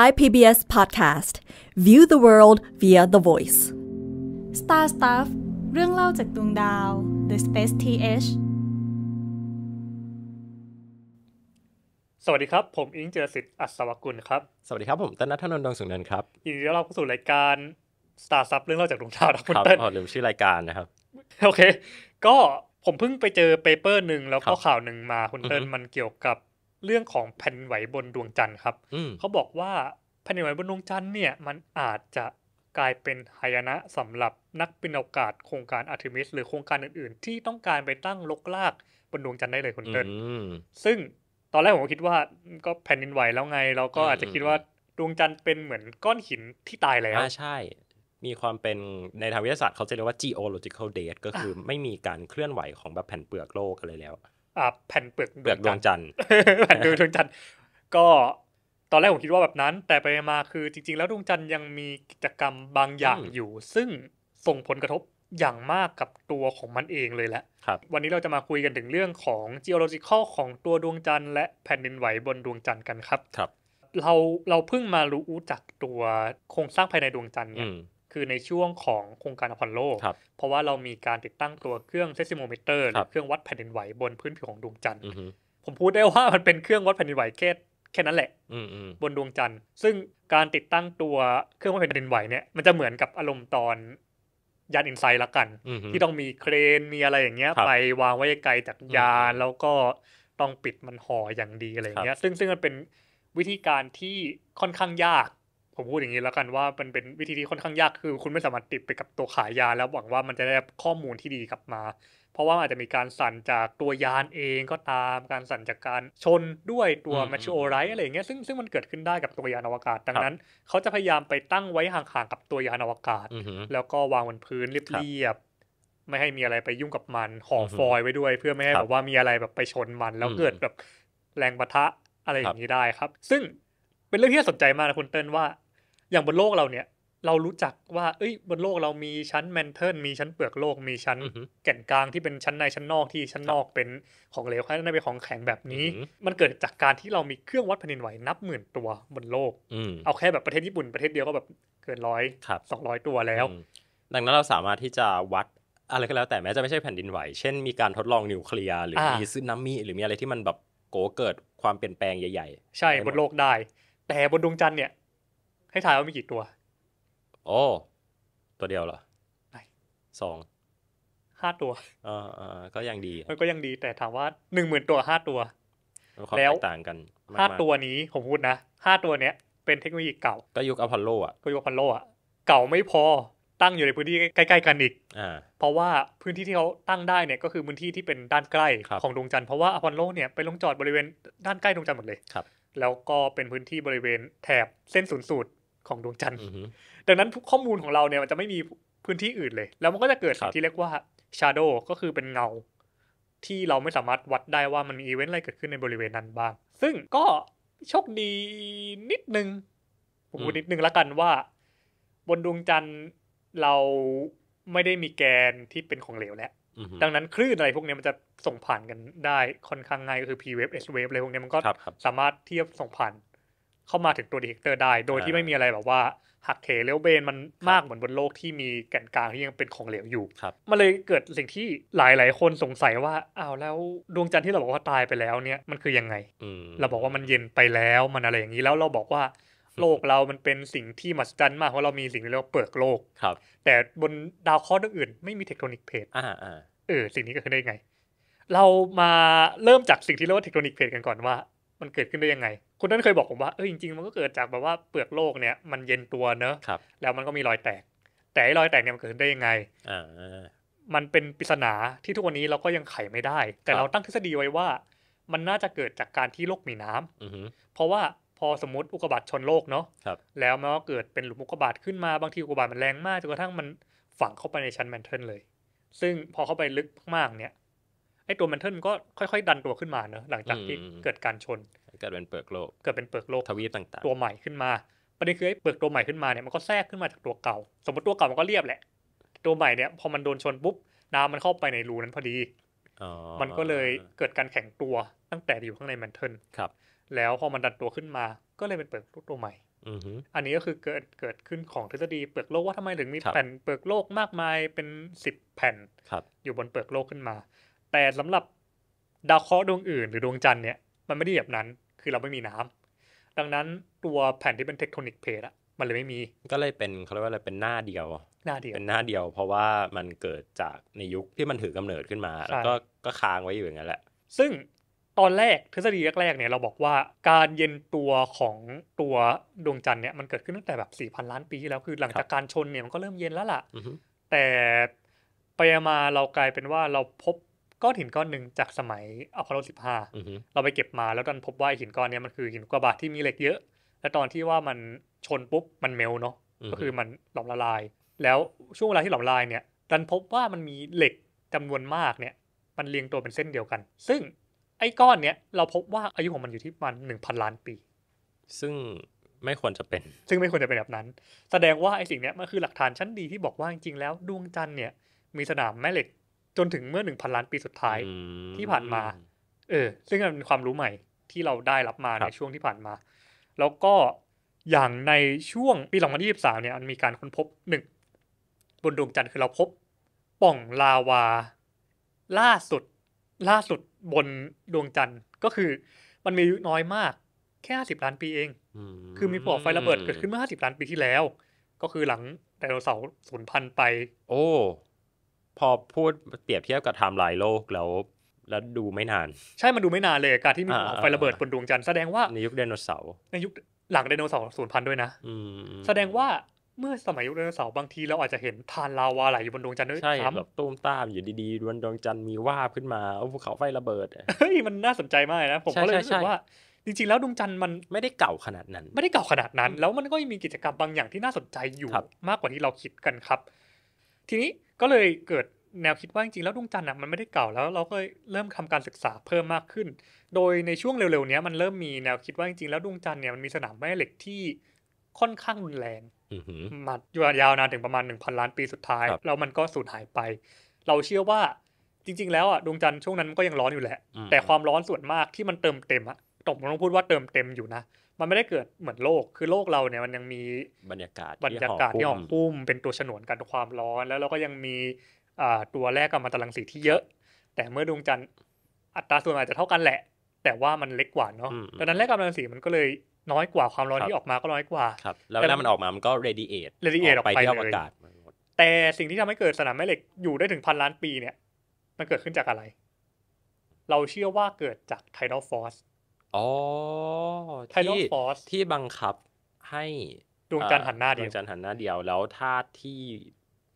Thai PBS Podcast View the world via the voice Star Stuff เรื่องเล่าจากดวงดาว The Space TH สวัสดีครับ ผมอิงเจรสิทธิ์ อัศวกุลครับ สวัสดีครับผมต้นนัทนนท์ดวงสุนันครับยินดีต้อนรับเข้าสู่รายการ Star Stuff เรื่องเล่าจากดวงดาวนะคุณเต้นอ๋อลืมชื่อรายการนะครับ โอเค ก็ผมเพิ่งไปเจอเปเปอร์หนึ่งแล้วก็ข่าวหนึ่งมาคุณเติ้ลมันเกี่ยวกับเรื่องของแผ่นไหวบนดวงจันทร์ครับเขาบอกว่าแผ่นไหวบนดวงจันทร์เนี่ยมันอาจจะกลายเป็นหายนะสำหรับนักบินอากาศโครงการอาร์ทิมิสหรือโครงการอื่นๆ ที่ต้องการไปตั้งลกลากบนดวงจันทร์ได้เลยคุณเติ้ลซึ่งตอนแรกผมก็คิดว่า ก็แผ่นดินไหวแล้วไง เราก็อาจจะคิดว่าดวงจันทร์เป็นเหมือนก้อนหินที่ตายแล้วใช่ มีความเป็นในทางวิทยาศาสตร์เขาจะเรียกว่า geological date ก็คือไม่มีการเคลื่อนไหวของแบบแผ่นเปลือกโลกกันเลยแล้วแผ่นเปลือกเปลือกดวงจันทร์แผ่นดวงจันทร์ก็ตอนแรกผมคิดว่าแบบนั้น แต่ไปมาคือจริง ๆ แล้วดวงจันทร์ยังมีกิจกรรมบางอย่างอยู่ ซึ่งส่งผลกระทบอย่างมากกับตัวของมันเองเลยแหละวันนี้เราจะมาคุยกันถึงเรื่องของ geological ของตัวดวงจันทร์และแผ่นดินไหวบนดวงจันทร์กันครับ ครับ เราเราเพิ่งมารู้จักตัวโครงสร้างภายในดวงจันทร์เนี่ยคือในช่วงของโครงการอพอลโล เพราะว่าเรามีการติดตั้งตัวเครื่องเซซิโมมิเตอร์เครื่องวัดแผ่นดินไหวบนพื้นผิวของดวงจันทร์ ผมพูดได้ว่ามันเป็นเครื่องวัดแผ่นดินไหวแค่แค่นั้นแหละ บนดวงจันทร์ ซึ่งการติดตั้งตัวเครื่องวัดแผ่นดินไหวเนี่ยมันจะเหมือนกับอารมณ์ตอนยานอินไซด์ละกัน ที่ต้องมีเครนมีอะไรอย่างเงี้ยไปวางไว้ไกลจากยานแล้วก็ต้องปิดมันห่ออย่างดีอะไรอย่างเงี้ยซึ่งซึ่งมันเป็นวิธีการที่ค่อนข้างยากผมพูดอย่างนี้แล้วกันว่า มันเป็นวิธีที่ค่อนข้างยากคือ คุณไม่สามารถติดไปกับตัวขายยาแล้วหวังว่ามันจะได้ข้อมูลที่ดีกลับมา เพราะว่าอาจจะมีการสั่นจากตัวยานเองก็ตามการสั่นจากการชนด้วยตัวแมชโอไรอะไรเงี้ยซึ่งซึ่งมันเกิดขึ้นได้กับตัวยานอวกาศ ดังนั้น เขาจะพยายามไปตั้งไว้ห่างๆกับตัวยานอวกาศแล้วก็วางบนพื้นเรียบๆไม่ให้มีอะไรไปยุ่งกับมันห่อฟอยไว้ด้วย เพื่อไม่ให้แบบว่ามีอะไรแบบไปชนมันแล้วเกิดแบบแรงปะทะอะไรอย่างนี้ได้ครับ ซึ่งเป็นเรื่องที่สนใจมากนะคุณเติ้ลว่าอย่างบนโลกเราเนี่ยเรารู้จักว่าเอ้ยบนโลกเรามีชั้นแมนเทิลมีชั้นเปลือกโลกมีชั้นแก่นกลางที่เป็นชั้นในชั้นนอกที่ชั้นนอกเป็นของเหลวข้างในเป็นของแข็งแบบนี้มันเกิดจากการที่เรามีเครื่องวัดแผ่นดินไหวนับหมื่นตัวบนโลกเอาแค่แบบประเทศญี่ปุ่นประเทศเดียวก็แบบเกินร้อยสองร้อยตัวแล้ว ดังนั้นเราสามารถที่จะวัดอะไรก็แล้วแต่แม้จะไม่ใช่แผ่นดินไหว เช่นมีการทดลองนิวเคลียร์หรือมีซึนามิหรือมีอะไรที่มันแบบโกเกิดความเปลี่ยนแปลงใหญ่ ๆ ใช่บนโลกได้ แต่บนดวงจันทร์เนี่ยให้ทายว่ามีกี่ตัว โอ้ตัวเดียวเหรอสอง ห้าตัว เออเออก็ยังดีมันก็ยังดี แต่ถามว่าหนึ่งหมื่นตัวห้าตัว แล้วต่างกันห้าตัวนี้ ผมพูดนะห้าตัวเนี้ยเป็นเทคโนโลยีเก่า ก็ยุคอพอลโลอ่ะก็ยุคอพอลโลอ่ะ เก่าไม่พอตั้งอยู่ในพื้นที่ใกล้ๆกันอีกอ่าเพราะว่าพื้นที่ที่เขาตั้งได้เนี่ยก็คือพื้นที่ที่เป็นด้านใกล้ของดวงจันทร์เพราะว่าอพอลโลเนี่ยไปลงจอดบริเวณด้านใกล้ดวงจันทร์หมดเลยครับแล้วก็เป็นพื้นที่บริเวณแถบเส้นศูนย์สูตรของดวงจันทร์ ดังนั้นข้อมูลของเราเนี่ยมันจะไม่มีพื้นที่อื่นเลย แล้วมันก็จะเกิดสิ่งที่เรียกว่าชาร์โดก็คือเป็นเงา ที่เราไม่สามารถวัดได้ว่ามันมีอีเวนต์อะไรเกิดขึ้นในบริเวณนั้นบ้าง ซึ่งก็โชคดีนิดนึงผมพูดนิดนึงละกันว่า บนดวงจันทร์เราไม่ได้มีแกนที่เป็นของเหลวแล้วดังนั้น คลื่นอะไรพวกนี้มันจะส่งผ่านกันได้ค่อนข้างง่ายก็คือ p wave h wave อะไรพวกนี้มันก็สามารถเทียบส่งผ่านเข้ามาถึงตัวดีเทคเตอร์ได้ โดยที่ไม่มีอะไรแบบว่า หักเหเลี้ยวเบนมันมากเหมือนบนโลกที่มีแก่นกลางที่ยังเป็นของเหลวอยู่ มันเลยเกิดสิ่งที่หลายๆ คนสงสัยว่าอ้าวแล้วดวงจันทร์ที่เราบอกว่าตายไปแล้วเนี่ยมันคือยังไงเราบอกว่ามันเย็นไปแล้ว มันอะไรอย่างนี้แล้วเราบอกว่าโลกเรามันเป็นสิ่งที่มหัศจรรย์มากเพราะเรามีสิ่งที่เรียกว่าเปลือกโลกครับแต่บนดาวเคราะห์อื่น ไม่มีเทคโทนิกเพจอ่าอ่าเออ สิ่งนี้เกิดขึ้นได้ไง เรามาเริ่มจากสิ่งที่เรียกว่าเทคโทนิกเพจกันก่อนว่ามันเกิดขึ้นได้ยังไงคุณนั่นเคยบอกผมว่าเออจริงๆ มันก็เกิดจากแบบว่าเปลือกโลกเนี่ยมันเย็นตัวเนอะแล้วมันก็มีรอยแตก แต่รอยแตกเนี่ยมันเกิดขึ้นได้ยังไง อ่ามันเป็นปริศนาที่ทุกวันนี้เราก็ยังไขไม่ได้ แต่เราตั้งทฤษฎีไว้ว่า มันน่าจะเกิดจากการที่โลกมีน้ำเพราะว่าพอสมมติอุกกาบาตชนโลกเนาะแล้วมันก็เกิดเป็นหลุมอุกกาบาตขึ้นมาบางที อุกกาบาตมันแรงมากจนกระทั่งมันฝังเข้าไปในชั้นแมนเทิลเลย ซึ่งพอเข้าไปลึกมากๆเนี่ยไอ้ตัวแมนเทิลก็ค่อย ๆ ดันตัวขึ้นมาเนาะหลังจากที่เกิดการชนเกิดเป็นเปลือกโลกเกิดเป็นเปลือกโลกทวีปต่างๆ ตัวใหม่ขึ้นมาประเด็นคือไอ้เปลือกตัวใหม่ขึ้นมาเนี่ยมันก็แทรกขึ้นมาจากตัวเก่า สมมติตัวเก่ามันก็เรียบแหละ ตัวใหม่เนี่ยพอมันโดนชนปุ๊บน้ำมันเข้าไปในรูนั้นพอดีมันก็เลยเกิดการแข็งตัวตั้งแต่อยู่ข้างในแมนเทิลครับแล้วพอมันดันตัวขึ้นมา ก็เลยเป็นเปลือกโลกตัวใหม่อันนี้ก็คือเกิดเกิดขึ้นของทฤษฎี เปลือกโลกว่าทำไมถึงมีแผ่นเปลือกโลกมากมายเป็นสิบแผ่นอยู่บนเปลือกโลกขึ้นมา แต่สำหรับดาวเคราะห์ดวงอื่น หรือดวงจันทร์เนี่ย มันไม่ได้แบบนั้น คือเราไม่มีน้ำ ดังนั้นตัวแผ่นที่เป็นเทคโทนิกเพลทอะมันเลยไม่มี ก็เลยเป็นเขาเรียกว่าอะไรเป็นหน้าเดียวหน้าเดียว เป็นหน้าเดียว เพราะว่ามันเกิดจากในยุคที่มันถือกำเนิดขึ้นมา แล้วก็ก็ค้างไว้อยู่อย่างนั้นแหละ ซึ่งตอนแรกทฤษฎีแรกๆเนี่ยเราบอกว่าการเย็นตัวของตัวดวงจันทร์เนี่ยมันเกิดขึ้นตั้งแต่แบบ4,000 ล้านปีที่แล้วคือหลังจากการชนเนี่ยมันก็เริ่มเย็นแล้วล่ะแต่ไปมาเรากลายเป็นว่าเราพบก้อนหินก้อนหนึ่งจากสมัยอพอลโล15เราไปเก็บมาแล้วดันพบว่าหินก้อนนี้มันคือหินกวาบาทที่มีเหล็กเยอะ และตอนที่ว่ามันชนปุ๊บมันเมลเนาะก็คือมันหลอมละลาย แล้วช่วงเวลาที่หลอมละลายเนี่ยดันพบว่ามันมีเหล็กจำนวนมากเนี่ย มันเรียงตัวเป็นเส้นเดียวกัน ซึ่งไอ้ก้อนเนี้ยเราพบว่าอายุของมันอยู่ที่มันหนึ่งพันล้านปี ซึ่งไม่ควรจะเป็น ซึ่งไม่ควรจะเป็นแบบนั้น แสดงว่าไอ้สิ่งเนี้ยมันคือหลักฐานชั้นดีที่บอกว่าจริงๆแล้วดวงจันทร์เนี่ย มีสนามแม่เหล็กจนถึงเมื่อหนึ่งพันล้านปีสุดท้ายที่ผ่านมา เออ ซึ่งมันเป็นความรู้ใหม่ที่เราได้รับมา ในช่วงที่ผ่านมา แล้วก็อย่างในช่วงปีงันยี่บสามเนี่ยมันมีการค้นพบหนึ่งบนดวงจันทร์คือเราพบ ป่องลาวาล่าสุดล่าสุดบนดวงจันทร์ ก็คือมันมีอายุน้อยมาก แค่ห้าสิบล้านปีเองคือมีปลอกไฟระเบิดเกิดขึ้นเมื่อห้าสิบล้านปีที่แล้ว ก็คือหลังไดโนเสาร์สูญพันธุ์ไป โอ้พอพูดเปรียบเทียบกับไทม์ไลน์โลกแล้วแล้วดูไม่นาน ใช่มันดูไม่นานเลยการที่มีปลอกไฟระเบิดบนดวงจันทร์ แสดงว่า ในยุคไดโนเสาร์ในยุคหลังไดโนเสาร์สูญพันธุ์ด้วยนะแสดงว่าเมื่อสมัยยุคไดโนเสาร์บางทีเราอาจจะเห็นทานลาวาไหลอยู่บนดวงจันทร์ด้วยใช่แบบตุ้มตามอยู่ดีๆบนดวงจันทร์มีว่าขึ้นมา โอ้ภูเขาไฟระเบิดเฮ้ยมันน่าสนใจมากนะ ผมก็เลยรู้สึกว่าจริงๆแล้วดวงจันทร์มันไม่ได้เก่าขนาดนั้น ไม่ได้เก่าขนาดนั้น แล้วมันก็มีกิจกรรมบางอย่างที่น่าสนใจอยู่มากกว่าที่เราคิดกันครับ ทีนี้ก็เลยเกิดแนวคิดว่าจริงๆแล้วดวงจันทร์มันไม่ได้เก่าแล้ว เราก็เริ่มทำการศึกษาเพิ่มมากขึ้น โดยในช่วงเร็วๆนี้มันเริ่มมีแนวคิดว่าจริงๆแล้วดวงจันทร์เนี่ยมันมีสนามแม่เหล็กที่ค่อนข้างรุนแรงมายาวนานถึงประมาณหนึ่งพันล้านปีสุดท้ายแล้วมันก็สูญหายไป เราเชื่อว่าจริงๆ แล้วอ่ะดวงจันทร์ช่วงนั้นมันก็ยังร้อนอยู่แหละ แต่ความร้อนส่วนมากที่มันเติมเต็มอ่ะตกลต้องพูดว่าเติมเต็มอยู่นะ มันไม่ได้เกิดเหมือนโลกคือโลกเราเนี่ยมันยังมีบรรยากาศ บรรยากาศที่หอมปุ้ม เป็นตัวฉนวนกันความร้อนแล้วเราก็ยังมีตัวแรกกับมันตรังสีที่เยอะ แต่เมื่อดวงจันทร์อัตราส่วนอาจจะเท่ากันแหละ แต่ว่ามันเล็กกว่าเนาะดังนั้นแรกกับมันตรังสีมันก็เลยน้อยกว่าความร้อนที่ออกมาก็น้อยกว่า ครับ แล้วเวลามันออกมา มันก็เรดิเอทเรดิเอทออกไปที่อากาศ แต่สิ่งที่ทำให้เกิดสนามแม่เหล็กอยู่ได้ถึงพันล้านปีเนี่ย มันเกิดขึ้นจากอะไร เราเชื่อว่าเกิดจากไทดอลฟอสอ๋อไทดอลฟอสที่บังคับให้ ดวงจันทร์หันหน้าเดียว ดวงจันทร์หันหน้าเดียว แล้วธาตุที่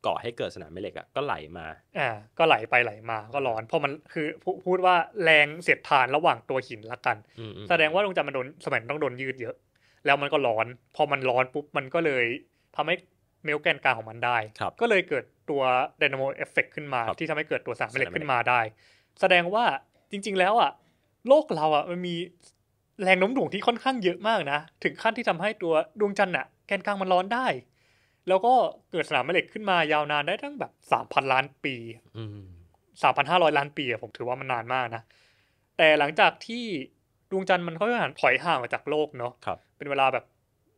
ก่อให้เกิดสนามแม่เหล็กอ่ะก็ไหลมาอ่าก็ไหลไปไหลมา ก็ร้อน เพราะมันคือพูดว่าแรงเสียดทานระหว่างตัวหินละกัน แสดงว่าดวงจันทร์มันโดนสมัยต้องโดนยืดเยอะ แล้วมันก็ร้อน พอมันร้อนปุ๊บมันก็เลย ทำให้เมลแกนกลางของมันได้ ก็เลยเกิดตัวไดนาโมเอฟเฟกขึ้นมา ที่ทำให้เกิดตัวสนามแม่เหล็กขึ้นมาได้ แสดงว่าจริง ๆแล้วอ่ะโลกเราอ่ะมันมีแรงโน้มถ่วงที่ค่อนข้างเยอะมากนะถึงขั้นที่ทำให้ตัวดวงจันทร์อ่ะแกนกลางมันร้อนได้แล้วก็เกิดสนามแม่เหล็กขึ้นมายาวนานได้ทั้งแบบสามพันล้านปีสามพันห้าร้อยล้านปีอะผมถือว่ามันนานมากนะแต่หลังจากที่ดวงจันทร์มันค่อยๆถอยห่างออกจากโลกเนาะเป็นเวลาแบบ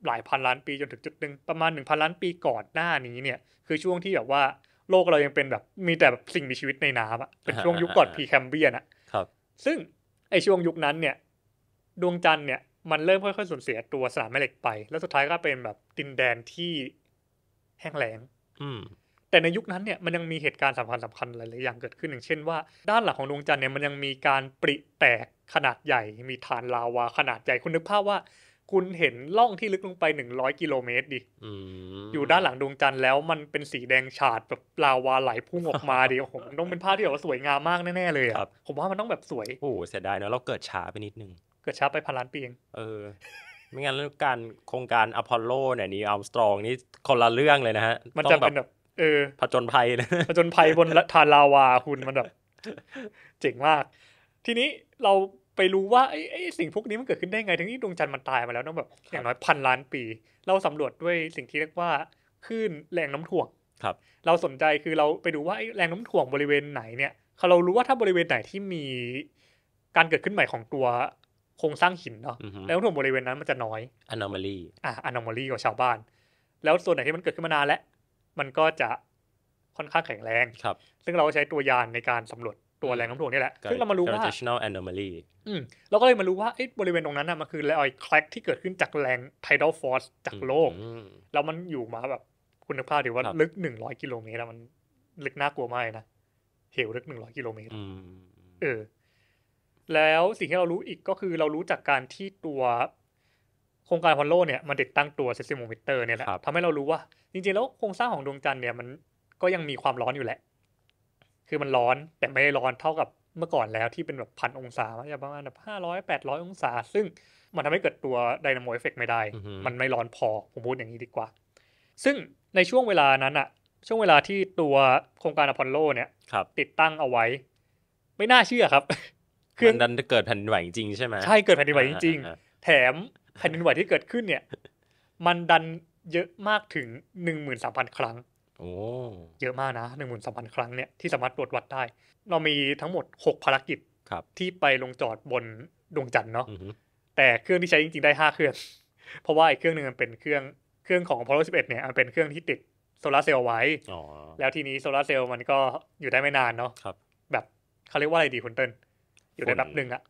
หลายพันล้านปีจนถึงจุดหนึ่งประมาณหนึ่งพันล้านปีก่อนหน้านี้เนี่ย คือช่วงที่แบบว่าโลกเรายังเป็นแบบมีแต่แบบสิ่งมีชีวิตในน้ำอะเป็นช่วงยุคก่อนพีแคมเบียนอะครับซึ่งไอช่วงยุคนั้นเนี่ย ดวงจันทร์เนี่ย มันเริ่มค่อยๆสูญเสียตัวสนามแม่เหล็กไป แล้วสุดท้ายก็เป็นแบบดินแดนที่แห้งแล้งแต่ในยุคนั้นเนี่ยมันยังมีเหตุการณ์สำคัญสำคัญหลาย ๆ อย่างเกิดขึ้นอย่างเช่นว่าด้านหลังของดวงจันทร์เนี่ยมันยังมีการปริแตกขนาดใหญ่ มีฐานลาวาขนาดใหญ่คุณนึกภาพว่า คุณเห็นล่องที่ลึกลงไปหนึ่งร้อยกิโลเมตรดิอยู่ด้านหลังดวงจันทร์แล้วมันเป็นสีแดงฉาดแบบลาวาไหลพุ่งออกมาดิโอ้โหมต้องเป็นภาพที่แบบว่าสวยงามมากแน่ ๆ เลยอ่ะผมว่ามันต้องแบบสวยโอ้เสียดายเนาะเราเกิดช้าไปนิดนึงเกิดช้าไปพันล้านปีเองเออไม่งั้นการโครงการอพอลโลเนี่ยนี่เอาสตรอง นี่คนละเรื่องเลยนะฮะมันจะเป็นแบบ เออผจญภัยนะผจญภัยบนทานลาวาคุณมันแบบเจ๋งมากทีนี้เราไปรู้ว่าไอ้ สิ่งพวกนี้มันเกิดขึ้นได้ไงถึงที่ดวงจันทร์มันตายมาแล้วต้องแบบอย่างน้อยพันล้านปีเราสำรวจด้วยสิ่งที่เรียกว่าคลื่นแรงน้ำถ่วงครับ เราสนใจคือเราไปดูว่าไอ้แรงน้ำถ่วงบริเวณไหนเนี่ยเรารู้ว่าถ้าบริเวณไหนที่มีการเกิดขึ้นใหม่ของตัวโครงสร้างหินเนาะแล้วถวงบริเวณนั้นมันจะน้อย anomaly อ่ะ anomaly ของชาวบ้าน แล้วส่วนไหนที่มันเกิดขึ้นมานานแล้วมันก็จะค่อนข้างแข็งแรงครับซึ่งเราใช้ตัวยานในการสำรวจตัวแรงน้ำถ่วมนี่แหละซึ่งเรามารู้ว่า gravitational anomaly อืมเราก็เลยมารู้ว่าไอ้บริเวณตรงนั้นน่ะมันคือรอยคลักที่เกิดขึ้นจากแรง tidal force จากโลกแล้วมันอยู่มาแบบคุณภาพถือว่าลึกหนึ่งร้อยกิโลเมตรแล้วมันลึกน่ากลัวมากนะเหวลึกหนึ่งร้อยกิโลเมตรเออแล้วสิ่งที่เรารู้อีกก็คือเรารู้จากการที่ตัว โครงการพอลโลเนี่ยมันติดตั้งตัวเซสซิโมมิเตอร์เนี่ยแหละทำให้เรารู้ว่า จริงๆ แล้วโครงสร้างของดวงจันทร์เนี่ยมันก็ยังมีความร้อนอยู่แหละ คือมันร้อนแต่ไม่ได้ร้อนเท่ากับเมื่อก่อนแล้วที่เป็นแบบพันองศา ประมาณแบบห้าร้อยแปดร้อยองศา ซึ่งมันทำให้เกิดตัวไดนาโมเอฟเฟกไม่ได้ มันไม่ร้อนพอผมพูดอย่างนี้ดีกว่า ซึ่งในช่วงเวลานั้นอะช่วงเวลาที่ตัวโครงการอพอลโลเนี่ยติดตั้งเอาไว้ ไม่น่าเชื่อครับคือดันเกิดแผ่นดินไหวจริงใช่ไหมใช่ เกิดแผ่นดินไหวจริงแถมแผ่นดินไหวที่เกิดขึ้นเนี่ย มันดันเยอะมากถึงหนึ่งหมื่นสามพันครั้ง โอ้เยอะมากนะหนึ่งหมื่นสามพันครั้งเนี่ยที่สามารถตรวจวัดได้เรามีทั้งหมดหกภารกิจครับ ที่ไปลงจอดบนดวงจันทร์เนาะแต่เครื่องที่ใช้จริง ๆ ได้ห้าเครื่องเพราะว่าไอ้เครื่องหนึ่งมันเป็นเครื่องเครื่องของ Apollo ็ดเนี่ยมันเป็นเครื่องที่ติดโซลาเซลล์ไว้แล้วทีนี้โซลาเซลล์มันก็อยู่ได้ไม่นานเนาะแบบเขาเรียกว่าอะไรดีคุณเติ้ลอยู่ในระดับหนึ่งอะ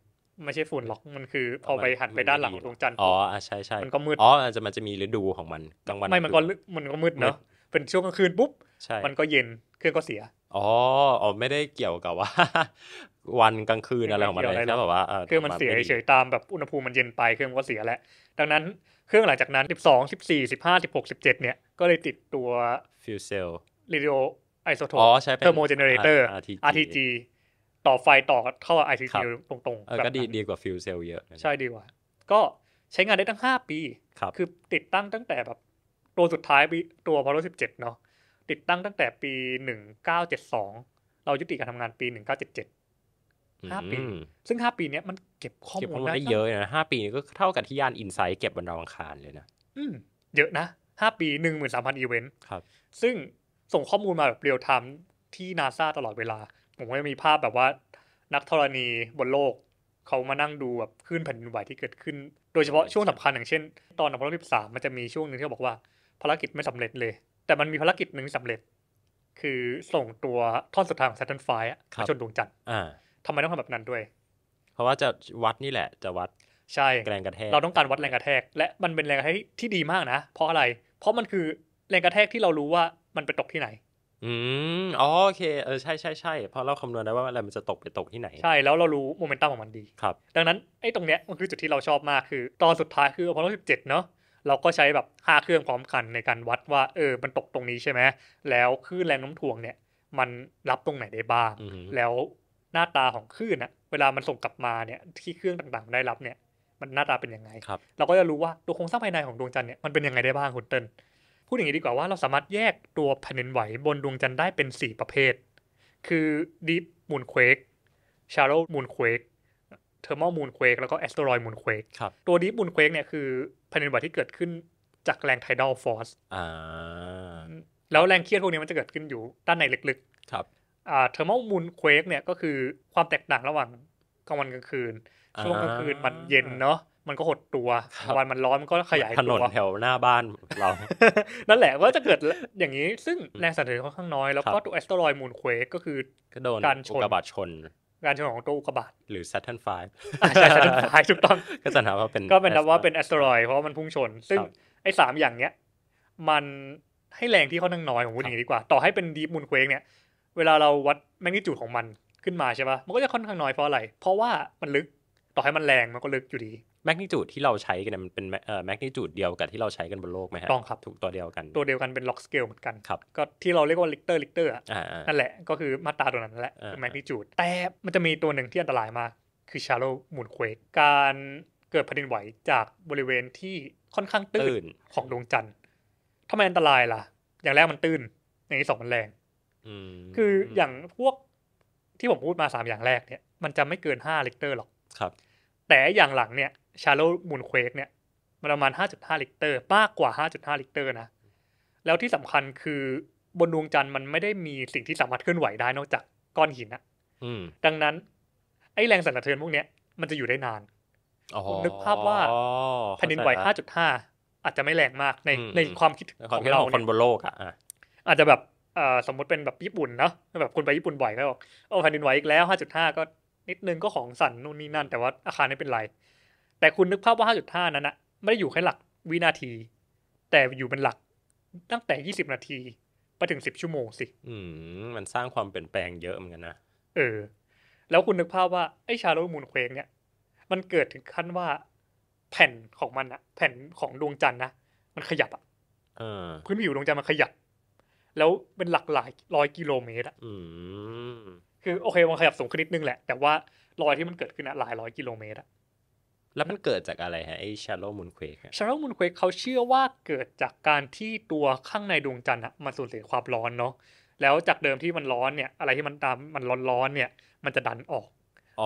ไม่ใช่ฝุ่นหรอกมันคือพอไปหันไปด้านหลังดวงจันทร์อ๋อใช่ใช่มันก็มืดอ๋ออาจจะมันจะมีฤดูของมันกลางวันไม่มันก็มันก็มืดเนาะเป็นช่วงกลางคืนปุ๊บมันก็เย็นเครื่องก็เสียอ๋ออ๋อไม่ได้เกี่ยวกับว่าวันกลางคืนอะไรของมันเลยแค่แบบว่าเครื่องมันเสียเฉยตามแบบอุณหภูมิมันเย็นไปเครื่องก็เสียแหละดังนั้นเครื่องหลังจากนั้น12 14 15 16 17เนี่ยก็เลยติดตัวฟิวเซลลรดิโอไอโซโทปเทอร์โมเจเนเรเตอร์ RTG ต่อไฟต่อเข้าไอซีซีตรงๆเอก็ดีดีกว่าฟิวเซลเยอะ ใช่ดีกว่า ก็ใช้งานได้ตั้ง 5 ปีครับคือติดตั้งตั้งแต่แบบตัวสุดท้าย ตัวพอรสิบเจ็ดเนาะติดตั้งตั้งแต่ปีหนึ่งเก้าเจ็ดสองเรายุติการทำงานปีหนึ่งเก้าเจ็ดเจ็ดห้าปี ซึ่งห้าปีเนี้ยมันเก็บข้อมูลได้เยอะนะห้าปีก็เท่ากับที่ย่านอินไซต์เก็บบนดาวอังคารเลยนะอืมเยอะนะห้าปีหนึ่งหมื่นสามพันอีเวนต์ครับซึ่งส่งข้อมูลมาแบบเรียลไทม์ที่นาซาตลอดเวลาผมก็จะมีภาพแบบว่านักธรณีบนโลก เขามานั่งดูแบบคลื่นแผ่นดินไหวที่เกิดขึ้น โดยเฉพาะช่วงสำคัญอย่างเช่น ตอนอพอลโลสามันจะมีช่วงหนึ่งที่บอกว่า ภารกิจไม่สำเร็จเลย แต่มันมีภารกิจหนึ่งสำเร็จ คือส่งตัวท่อนสุดท้ายของตันไฟล์มาชนดวงจันทร์ทำไมต้องทำแบบนั้นด้วย เพราะว่าจะวัดนี่แหละ จะวัดใช่แรงกระแทก เราต้องการวัดแรงกระแทก และมันเป็นแรงกระแทกที่ดีมากนะเพราะอะไร เพราะมันคือแรงกระแทกที่เรารู้ว่ามันไปตกที่ไหนอืมอ๋อโอเค เออ ใช่ใช่ใช่ เพราะเราคำนวณได้ว่าอะไรมันจะตกไปตกที่ไหน ใช่ แล้วเรารู้โมเมนตัมของมันดีครับ ดังนั้นไอ้ตรงเนี้ยมันคือจุดที่เราชอบมากคือตอนสุดท้ายคือพอเราสิบเจ็ดเนาะเราก็ใช้แบบห้าเครื่องพร้อมกันในการวัดว่าเออ มันตกตรงนี้ใช่ไหม แล้วคลื่นแรงน้ำถ่วงเนี่ยมันรับตรงไหนได้บ้าง แล้วหน้าตาของคลื่นอะเวลามันส่งกลับมาเนี่ยที่เครื่องต่างๆได้รับเนี่ยมันหน้าตาเป็นยังไงครับเราก็จะรู้ว่าตัวโครงสร้างภายในของดวงจันทร์เนี่ยมันเป็นยังไงได้บ้างคุณเติ้ลูดอย่างนี้ดีกว่าว่าเราสามารถแยกตัวแผ่นดินไหว บนดวงจันทร์ได้เป็น 4 ประเภท คือด q u มู e เควกชาร m o o มู u เควกเทอร์ม m o มู q เควกแล้วก็แอสโตรอยมูนเควกตัวด m o มู q เควกเนี่ยคือแผ่นดินไหวที่เกิดขึ้นจากแรงไท o อลฟอราแล้วแรงเครียดพวกนี้มันจะเกิดขึ้นอยู่ด้านในลึก ๆ ครับเทอร์มอลมูนเควกเนี่ยก็คือความแตกต่างระหว่างกลางวันกลางคืน ช่วงกลางคืน มันเย็นเนาะมันก็หดตัววันมันร้อน มันก็ขยายตัวถนนแถวหน้าบ้านเรา นั่นแหละว่าจะเกิดอย่างนี้ ซึ่งแรงสั่นสะเทือนค่อนข้างน้อยแล้วก็ตัวแอสโตรอยมูนเควกก็คือ การชนอุกกาบาตชน การชนของตัวอุกกาบาตหรือ Saturn V ใช่ Saturn V ถูกต้อง ก็สันานว่าเป็นก็เป็นว่าเป็นแอสโตรอยเพราะมันพุ่งชนซึ่งไอ้สามอย่างเนี้ยมันให้แรงที่ค่อนข้างน้อยของมูนอย่างนี้ดีกว่าต่อให้เป็นดีมูนเควกเนี่ยเวลาเราวัดแมกนิจูดของมันขึ้นมาใช่ป่ะมันก็จะค่อนข้างน้อยเพราะอะไร เพราะว่ามันลึกต่อให้มันแรงมันก็ลึกอยู่ดีแมกนิจูดที่เราใช้กันมันเป็นแมกนิจูดเดียวกับที่เราใช้กันบนโลกไหมฮะต้องครับ ถูกตัวเดียวกัน ตัวเดียวกันเป็นล็อกสเกลเหมือนกันครับก็ที่เราเรียกว่าลิกเตอร์ลิกเตอร์นั่นแหละก็คือมาตราตัวนั้นแหละแมกนิจูดแต่มันจะมีตัวหนึ่งที่อันตรายมากคือชารโลมูนเควกการเกิดแผ่นดินไหวจากบริเวณที่ค่อนข้างตื้นของดวงจันทร์ทำไมอันตรายล่ะ อย่างแรกมันตื้นอย่างที่สองมันแรงคืออย่างพวกที่ผมพูดมาสามอย่างแรกเนี่ยมันจะไม่เกินห้าลิกเตอร์หรอกครับ แต่อย่างหลังเนี่ยชาโลมูนเควกเนี่ยมันประมาณ 5.5 ลิตรมากกว่า 5.5 ลิตรนะแล้วที่สำคัญคือบนดวงจันทร์มันไม่ได้มีสิ่งที่สามารถเคลื่อนไหวได้นอกจากก้อนหินอะดังนั้นไอแรงสั่นสะเทือนพวกเนี้ยมันจะอยู่ได้นานนึกภาพว่าแผ่นดินไหว 5.5 อาจจะไม่แรงมากในในความคิดของเราคนบนโลกอะอาจจะแบบสมมติเป็นแบบญี่ปุ่นเนาะแบบคุณไปญี่ปุ่นบ่อยก็บอกโอ้แผ่นดินไหวอีกแล้ว 5.5 ก็นิดนึงก็ของสั่นนู่นนี่นั่น แต่ว่าอาคารไม่เป็นไรแต่คุณนึกภาพว่าห้าจุด้านั้นนะไม่ได้อยู่แค่หลักวินาที แต่อยู่เป็นหลักตั้งแต่ยี่สิบนาที ไปถึงสิบชั่วโมงสิอืมมันสร้างความเปลี่ยนแปลงเยอะเหมือนกันนะเออ แล้วคุณนึกภาพว่าไอ้ชาโลมูนเควงเนี่ยมันเกิดถึงขั้นว่าแผ่นของมันอะแผ่นของดวงจันทร์นะมันขยับอะพื้นผิวดวงจันทร์มันขยับ แล้วเป็นหลักหลายร้อยกิโลเมตรอะคือ โอเคมันขยับสูงขึ้นนิดนึงแหละ แต่ว่ารอยที่มันเกิดขึ้นอะหลายร้อยกิโลเมตรอะแล้วมันเกิดจากอะไรฮะไอ้ชาร์โลมุนเควกชาร์โลมุนเควกเขาเชื่อว่าเกิดจากการที่ตัวข้างในดวงจันทร์มันสูญเสียความร้อนเนาะแล้วจากเดิมที่มันร้อนเนี่ย อะไรที่มันตามมันร้อนร้อนเนี่ย มันจะดันออก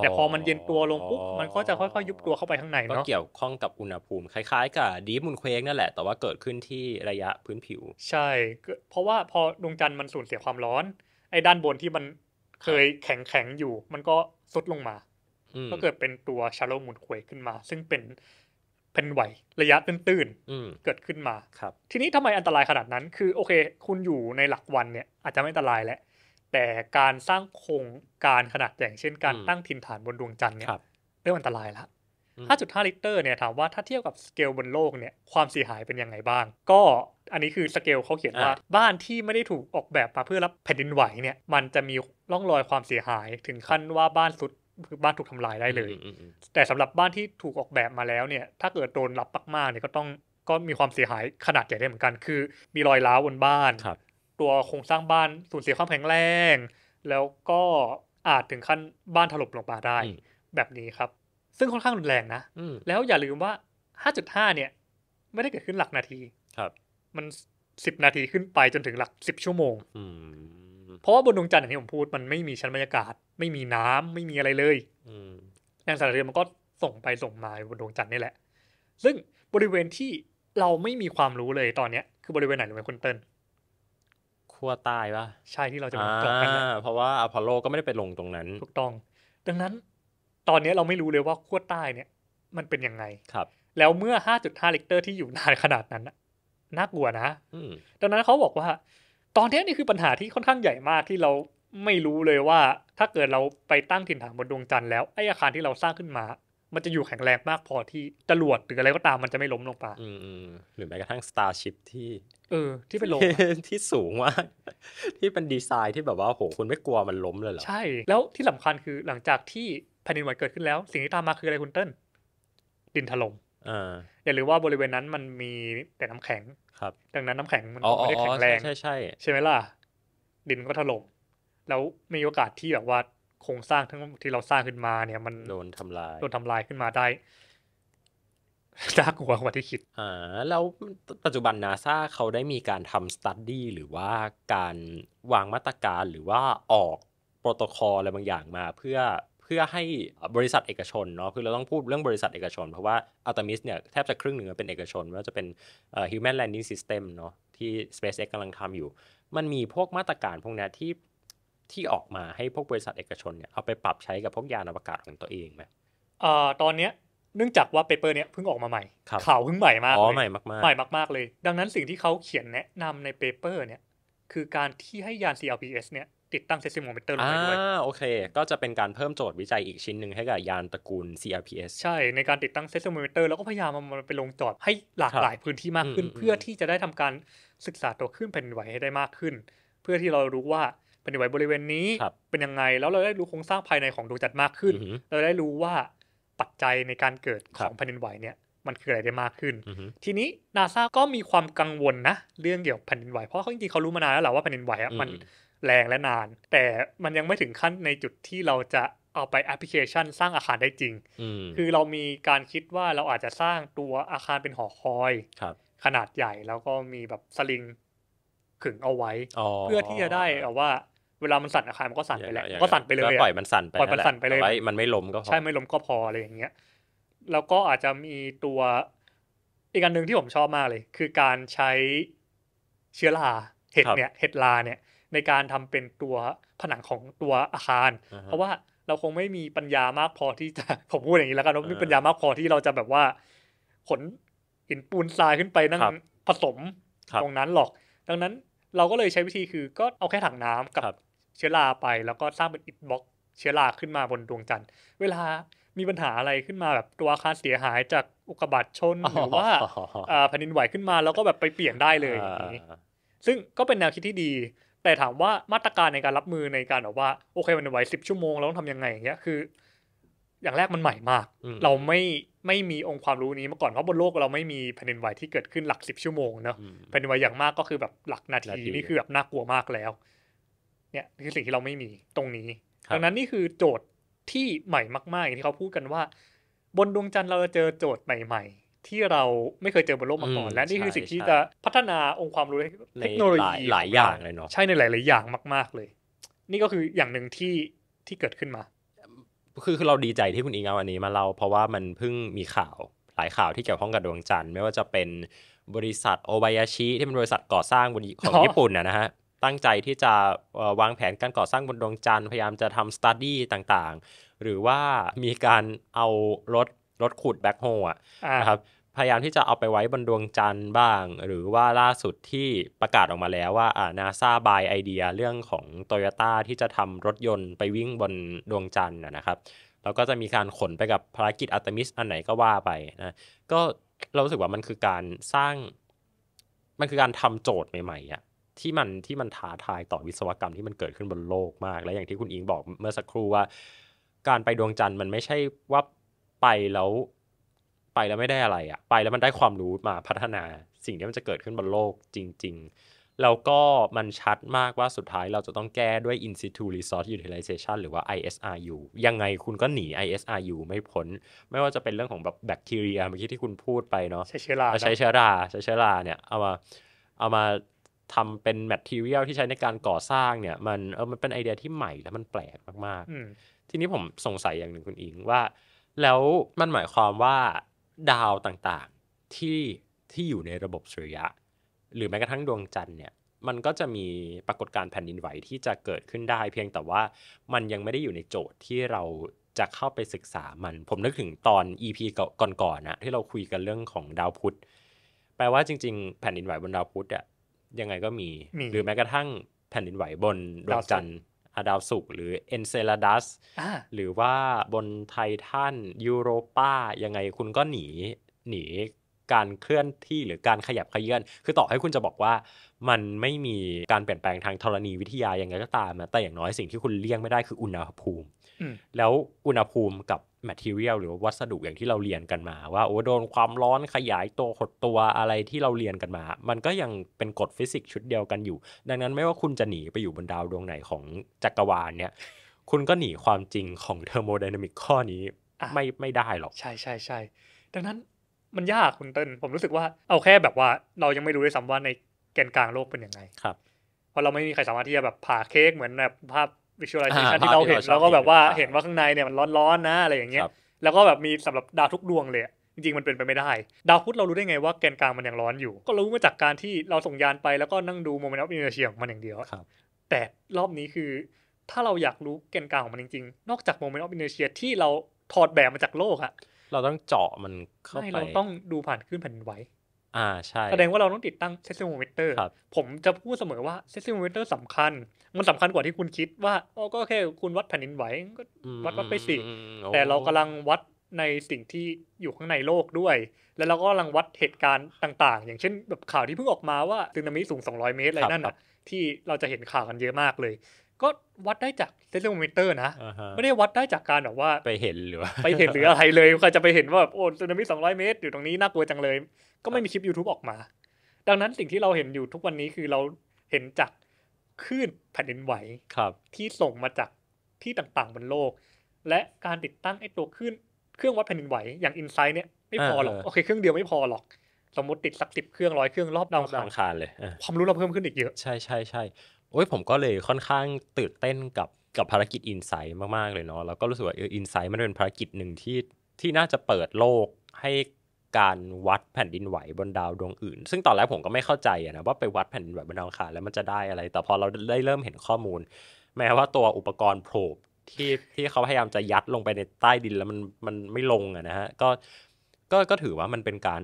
แต่พอมันเย็นตัวลงปุ๊บมันก็จะค่อยๆ ยุบตัวเข้าไปข้างในเนาะก็เกี่ยวข้องกับอุณหภูมิ คล้ายๆกับดีมุนเควกนั่นแหละ แต่ว่าเกิดขึ้นที่ระยะพื้นผิว ใช่เพราะว่าพอดวงจันทร์มันสูญเสียความร้อน ไอ้ด้านบนที่มันเคยแข็งๆอยู่ มันก็ซุดลงมาก็เกิดเป็นตัวชาโลมุนควยขึ้นมา ซึ่งเป็นเ็นไหวระยะตื้นๆเกิดขึ้นมาครับ ทีนี้ทำไมอันตรายขนาดนั้น คือโอเค คุณอยู่ในหลักวันเนี่ยอาจจะไม่อันตรายแหละ แต่การสร้างโครงการขนาดใหญ่เช่นการตั้งถิ่นฐานบนดวงจันทร์เนี่ยเริ่มอันตรายละ5.5ลิตรเนี่ยถามว่าถ้าเทียบกับสเกลบนโลกเนี่ยความเสียหายเป็นยังไงบ้าง ก็อันนี้คือสเกลเขาเขียนว่าบ้านที่ไม่ได้ถูกออกแบบมาเพื่อรับแผ่นดินไหวเนี่ย มันจะมีร่องรอยความเสียหายถึงขั้นว่าบ้านสุดบ้านถูกทำลายได้เลย แต่สำหรับบ้านที่ถูกออกแบบมาแล้วเนี่ย ถ้าเกิดโดนรับมากๆเนี่ยก็ต้องก็มีความเสียหายขนาดใหญ่ได้เหมือนกัน คือมีรอยร้าวบนบ้าน ตัวโครงสร้างบ้านสูญเสียความแข็งแรง แล้วก็อาจถึงขั้นบ้านถล่มลงมาได้ แบบนี้ครับ ซึ่งค่อนข้างรุนแรงนะ แล้วอย่าลืมว่า 5.5 เนี่ย ไม่ได้เกิดขึ้นหลักนาที ครับ มัน10นาทีขึ้นไปจนถึงหลัก10ชั่วโมงเพราะว่าบนดวงจันทร์อย่างที่ผมพูดมันไม่มีชั้นบรรยากาศ ไม่มีน้ำไม่มีอะไรเลยแรงสั่นสะเทือนมันก็ส่งไปส่งมาบนดวงจันทร์นี่แหละ ซึ่งบริเวณที่เราไม่มีความรู้เลยตอนเนี้ยคือบริเวณไหนรู้ไหมคุณเติ้ลขั้วใต้ปะใช่ที่เราจะลงตรงกันเพราะว่าอพอลโลก็ไม่ได้ไปลงตรงนั้น ถูกต้อง ดังนั้นตอนนี้เราไม่รู้เลยว่าขั้วใต้เนี่ย มันเป็นยังไง ครับ แล้วเมื่อ 5.5ลิกเตอร์ที่อยู่นานขนาดนั้นน่ากลัวนะดังนั้นเขาบอกว่าตอนนี้นี่คือปัญหาที่ค่อนข้างใหญ่มากที่เราไม่รู้เลยว่า ถ้าเกิดเราไปตั้งถิ่นฐานบนดวงจันทร์แล้ว ไออาคารที่เราสร้างขึ้นมา มันจะอยู่แข็งแรงมากพอที่จรวดหรืออะไรก็ตามมันจะไม่ล้มลงไปหรือแม้กระทั่ง Starship ที่เออที่เป็นล้มที่สูงมากที่เป็นดีไซน์ที่แบบว่า โห คุณไม่กลัวมันล้มเลยเหรอ ใช่ แล้วที่สำคัญคือหลังจากที่แผ่นดินไหวเกิดขึ้นแล้ว สิ่งที่ตามมาคืออะไรคุณเติ้ลดินถล่มอ่าอย่าลืมว่าบริเวณนั้นมันมีแต่น้ำแข็ง ครับ ดังนั้นน้าแข็งมันไม่ได้แข็งแรงใช่ใช่ใช่ไหมล่ะ ดินก็ถล่มแล้วมีโอกาสที่แบบว่าโครงสร้างทั้งที่เราสร้างขึ้นมาเนี่ย มัน โดนทำลาย โดนทำลายขึ้นมาได้ น่ากลัวกว่าที่คิด อ่า แล้วปัจจุบันนาซาเขาได้มีการทำสตัดดี้หรือว่าการวางมาตรการหรือว่าออกโปรโตคอลอะไรบางอย่างมาเพื่อพื่อให้บริษัทเอกชนเนาะ คือเราต้องพูดเรื่องบริษัทเอกชน เพราะว่าอัลตมิสเนี่ยแทบจะครึ่งหนึ่งเป็นเอกชนไม่ว่าจะเป็น human landing system เนาะที่ SpaceX กำลังทำอยู่ มันมีพวกมาตรการพวกนี้ที่ที่ออกมาให้พวกบริษัทเอกชนเนี่ยเอาไปปรับใช้กับพวกยานอวกาศของตัวเองไหมอ่อตอนเนี้ยเนื่องจากว่าเปเปอร์เนี้ยเพิ่งออกมาใหม่ ข่าวเพิ่งใหม่มากเลยใหม่มากๆใหม่มากๆเลย ดังนั้นสิ่งที่เขาเขียนแนะนำในเปเปอร์เนี่ยคือการที่ให้ยาน CLPS เนี่ยติดตั้งเซซิโมเมเตอร์ลงไปด้วยอ่าโอเค ก็จะเป็นการเพิ่มโจทย์วิจัยอีกชิ้นหนึ่ง ให้กับยานตระกูล CRPS ใช่ ในการติดตั้งเซซิโมเมเตอร์แล้วก็พยายามมันไปลงจอด ให้หลากหลายพื้นที่มากขึ้น เพื่อที่จะได้ทำการศึกษาตัวขึ้นแผ่นไหวให้ได้มากขึ้น เพื่อที่เรารู้ว่าแผ่นไหวบริเวณนี้เป็นยังไงแล้วเราได้รู้โครงสร้างภายในของดวงจันทร์มากขึ้นเราได้รู้ว่า ปัจจัยในการเกิดของแผ่นดินไหวเนี่ยมันคืออะไรได้มากขึ้นทีนี้นาซาก็มีความกังวลนะเรื่องเกี่ยวกับแผ่นดินไหวเพราะจริงๆเขารู้มานานแล้วแหละว่าแผ่นดินไหวอ่ะมันแรงและนาน แต่มันยังไม่ถึงขั้นในจุดที่เราจะเอาไปแอปพลิเคชันสร้างอาคารได้จริง คือเรามีการคิดว่าเราอาจจะสร้างตัวอาคารเป็นหอคอยครับ ขนาดใหญ่แล้วก็มีแบบสลิงขึงเอาไว้เพื่อที่จะได้ว่าเวลามันสั่นอาคารมันก็สั่นไปแหละก็สั่นไปเลยปล่อยมันสั่นไปปล่อยมันสั่นไปเลยมันไม่ล้มก็พอใช่ไม่ล้มก็พออะไรอย่างเงี้ยแล้วก็อาจจะมีตัว อีกอันหนึ่งที่ผมชอบมากเลย คือการใช้เชื้อราเห็ดเนี่ยเห็ดลาเนี่ยในการทำเป็นตัวผนังของตัวอาคาร เพราะว่าเราคงไม่มีปัญญามากพอที่จะผมพูดอย่างนี้แล้วกันว่ามีปัญญามากพอที่เราจะแบบว่าขนหินปูนทรายขึ้นไปนั่งผสมตรงนั้นหรอก ดังนั้นเราก็เลยใช้วิธีคือ ก็เอาแค่ถังน้ำกับเชื้อราไป แล้วก็สร้างเป็นอิฐบล็อก เชื้อราขึ้นมาบนดวงจันทร์เวลา มีปัญหาอะไรขึ้นมาแบบตัวอาคารเสียหายจากอุกกาบาตชนหรือว่าแผ่นดินไหวขึ้นมาแล้วก็แบบไปเปลี่ยนได้เลย ซึ่งก็เป็นแนวคิดที่ดีแต่ถามว่ามาตรการในการรับมือในการแบบว่าโอเค มันไหวสิบชั่วโมงเราต้องทำยังไงอย่างเงี้ยคือ อย่างแรกมันใหม่มาก เราไม่ไม่มีองค์ความรู้นี้มาก่อนเพราะบนโลกเราไม่มีแผ่นดินไหวที่เกิดขึ้นหลักสิบชั่วโมงเนอะแผ่นดินไหวอย่างมากก็คือแบบหลักนาทีนี่คือแบบน่ากลัวมากแล้ว เนี่ย คือสิ่งที่เราไม่มีตรงนี้ดังนั้นนี่คือโจทย์ที่ใหม่มากๆาที่เขาพูดกันว่าบนดวงจันทร์เราจะเจอโจทย์ใหม่ ๆที่เราไม่เคยเจอบนโลกมาก่อน และนี่คือสิ่งที่จะพัฒนาองค์ความรู้เทคโนโลยีหลายอย่างเลยเนาะใช่ในหลายๆอย่างมาก ๆ เลย นี่ก็คืออย่างหนึ่งที่ที่เกิดขึ้นมาคือคือเราดีใจที่คุณอิงเอาอันนี้มาเล่าเพราะว่ามันเพิ่งมีข่าวหลายข่าวที่เกี่ยวข้องกับดวงจันทร์ไม่ว่าจะเป็นบริษัทโอบายาชิที่เป็นบริษัทก่อสร้างบนของญี่ปุ่นนะฮะ ตั้งใจที่จะวางแผนการก่อสร้างบนดวงจันทร์ พยายามจะทำสตัดดี้ต่างๆ หรือว่ามีการเอารถรถขุดแบ็คโฮอ่ะนะครับพยายามที่จะเอาไปไว้บนดวงจันทร์บ้าง หรือว่าล่าสุดที่ประกาศออกมาแล้วว่าอ่านาซาบายไอเดียเรื่องของโตโยต้าที่จะทำรถยนต์ไปวิ่งบนดวงจันทร์นะครับแล้วก็จะมีการขนไปกับภารกิจอัตมิสอันไหนก็ว่าไปนะก็เรารู้สึกว่ามันคือการสร้างมันคือการทำโจทย์ใหม่ๆอ่ะที่มันที่มันท้าทายต่อวิศวกรรมที่มันเกิดขึ้นบนโลกมาก และอย่างที่คุณอิงบอกเมื่อสักครู่ว่าการไปดวงจันทร์มันไม่ใช่ว่าไปแล้วไปแล้วไม่ได้อะไรอะไปแล้วมันได้ความรู้มาพัฒนาสิ่งที่มันจะเกิดขึ้นบนโลกจริง ๆ แล้วก็มันชัดมากว่าสุดท้ายเราจะต้องแก้ด้วย i n s t i t u Resource Utilization หรือว่า ISRU ยังไงคุณก็หนี ISRU ไม่พ้นไม่ว่าจะเป็นเรื่องของแบบแบคทีเรียเมื่อกี้ที่คุณพูดไปเนาะใช้เชื้อรา ใช้เชื้อราใช้เชื้อราเนี่ย เอามาเอามาทำเป็นแมทเทียลที่ใช้ในการก่อสร้างเนี่ย มันเออมันเป็นไอเดียที่ใหม่และมันแปลกมากๆทีนี้ผมสงสัยอย่างหนึ่งคุณอิงว่า แล้วมันหมายความว่าดาวต่างๆที่ที่อยู่ในระบบสุริยะ หรือแม้กระทั่งดวงจันทร์เนี่ยมันก็จะมีปรากฏการณ์แผ่นดินไหวที่จะเกิดขึ้นได้ เพียงแต่ว่ามันยังไม่ได้อยู่ในโจทย์ที่เราจะเข้าไปศึกษามัน ผมนึกถึงตอน EP ก่อนๆนะที่เราคุยกันเรื่องของดาวพุธ แปลว่าจริงๆ แผ่นดินไหวบนดาวพุธอะยังไงก็มี หรือแม้กระทั่งแผ่นดินไหวบนดวงจันทร์อาดาวสุกหรือเอนเซลาดัสหรือว่าบนไททันยูโรปายังไงคุณก็หนี หนีการเคลื่อนที่หรือการขยับขยื่นคือต่อให้คุณจะบอกว่ามันไม่มีการเปลี่ยนแปลงทางธรณีวิทยาอย่างไรก็ตามแต่อย่างน้อยสิ่งที่คุณเลี่ยงไม่ได้คืออุณหภูมิ แล้วอุณหภูมิกับแมทเทียลหรือวัสดุอย่างที่เราเรียนกันมา ว่าโอ้โดนความร้อนขยายตัวหดตัวอะไรที่เราเรียนกันมา มันก็ยังเป็นกฎฟิสิกส์ชุดเดียวกันอยู่ ดังนั้นไม่ว่าคุณจะหนีไปอยู่บนดาวดวงไหนของจักรวาลเนี่ยคุณก็หนีความจริงของเทอร์โมไดนามิกข้อนี้ ไม่ไม่ได้หรอกใช่ใช่ใช่ดังนั้นมันยากคุณเติ้ลผมรู้สึกว่าเอาแค่แบบว่าเรายังไม่รู้ด้วยซ้ำว่าในแกนกลางโลกเป็นยังไงครับเพราะเราไม่มีใครสามารถที่จะแบบผ่าเค้กเหมือนแบบภาพวิชวลไลเซชันที่เราเห็นแล้วก็แบบว่าเห็นว่าข้างในเนี่ยมันร้อนๆนะอะไรอย่างเงี้ย แล้วก็แบบมีสำหรับดาวทุกดวงเลยจริงๆมันเป็นไปไม่ได้ ดาวพุธเรารู้ได้ไงว่าแกนกลางมันยังร้อนอยู่ ก็รู้มาจากการที่เราส่งยานไปแล้วก็นั่งดูโมเมนตัออินเนอร์เชียของมันอย่างเดียวแต่รอบนี้คือถ้าเราอยากรู้แกนกลางของมันจริงๆ นอกจากโมเมนตัออินเนอร์เชีย ที่เราถอดแบบมาจากโลกอะเราต้องเจาะมันเข้าไปเราต้องดูผ่านคลื่นแผ่นไหว่าใช่แสดงว่าเราต้องติดตั้งเซสซิโมเมเตอร์ ผมจะพูดเสมอว่าเซสซิโมเมเตอร์สำคัญ มันสำคัญกว่าที่คุณคิดว่าอ้ก็แค่คุณวัดแผ่นดินไหวก็วัดวัดไปสิ แต่เรากำลังวัดในสิ่งที่อยู่ข้างในโลกด้วย แล้วเราก็กำลังวัดเหตุการณ์ต่างๆ อย่างเช่นแบบข่าวที่เพิ่งออกมาว่าตึนามิสูง 200 เมตรอะไรนั่นอ่ะที่เราจะเห็นข่าวกันเยอะมากเลยก็วัดได้จากเซนเซอร์มิเตอร์นะ ไม่ได้วัดได้จากการแบบว่าไปเห็นหรือ ไปเห็นหรืออะไรเลยใครจะไปเห็นว่าแบบโอ้สึนามิสองร้อยเมตร อยู่ตรงนี้น่ากลัวจังเลย ก็ไม่มีคลิป YouTube ออกมา ดังนั้นสิ่งที่เราเห็นอยู่ทุกวันนี้คือเราเห็นจากคลื่นแผ่นดินไหวครับ ที่ส่งมาจากที่ต่าง ๆ บนโลก และการติดตั้งไอ้ตัวคลื่นเครื่องวัดแผ่นดินไหว อย่างอินไซต์เนี่ยไม่พอหรอกโอเค เครื่องเดียวไม่พอหรอก สมมติติดสักสิบเครื่องร้อยเครื่องรอบดาวคานเลยความรู้เราเพิ่มขึ้นอีกเยอะ ใช่ใช่ใช่โอ้ยผมก็เลยค่อนข้างตื่นเต้นกับกับภารกิจอินไซต์มาก ๆ เลยเนาะแล้วก็รู้สึกว่าเอออินไซต์มันเป็นภารกิจหนึ่งที่ที่น่าจะเปิดโลกให้การวัดแผ่นดินไหวบนดาวดวงอื่น ซึ่งตอนแรกผมก็ไม่เข้าใจนะว่าไปวัดแผ่นดินไหวบนดาวคาแล้วมันจะได้อะไร แต่พอเราได้เริ่มเห็นข้อมูล แม้ว่าตัวอุปกรณ์โพรบที่ที่เขาพยายามจะยัดลงไปในใต้ดินแล้วมันมันไม่ลงอะนะฮะก็ก็ก็ถือว่ามันเป็นการ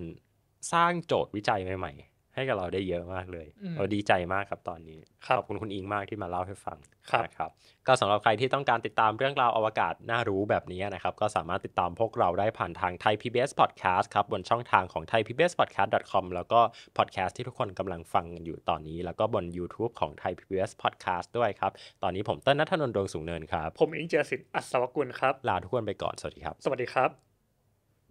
สร้างโจทย์วิจัยใหม่ ๆให้กับเราได้เยอะมากเลย เราดีใจมากครับตอนนี้ ขอบคุณคุณอิงมากที่มาเล่าให้ฟังนะครับ ก็สำหรับใครที่ต้องการติดตามเรื่องราวอวกาศน่ารู้แบบนี้นะครับ ก็สามารถติดตามพวกเราได้ผ่านทางไทยพีบีเอสพอดแคสต์ครับบนช่องทางของไทยพีบีเอสพอดแคสต์ c o m แล้วก็พอดแคสต์ที่ทุกคนกำลังฟังกันอยู่ตอนนี้ แล้วก็บน YouTube ของไทยพีบีเอสพอดแคสต์ด้วยครับ ตอนนี้ผมเต้นนัทนนท์ดวงสูงเนินครับ ผมอิงเจสิ์อัศวกุลครับ ลาทุกคนไปก่อนสวัสดีครับ สวัสดีครับ